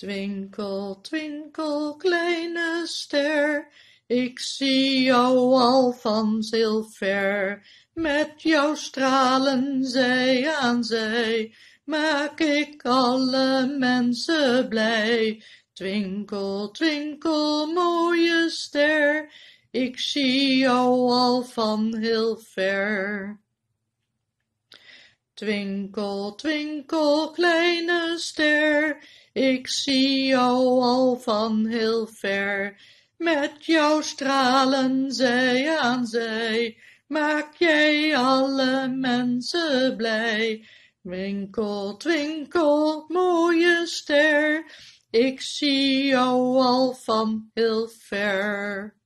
Twinkel, twinkel, kleine ster, ik zie jou al van zilver. Met jouw stralen zij aan zij, maak ik alle mensen blij. Twinkel, twinkel, mooie ster, ik zie jou al van heel ver. Twinkle, twinkle kleine ster, ik zie jou al van heel ver, met jou stralen zij aan zij, maak jij alle mensen blij. Winkel, twinkel, mooie ster, ik zie jou al van heel ver.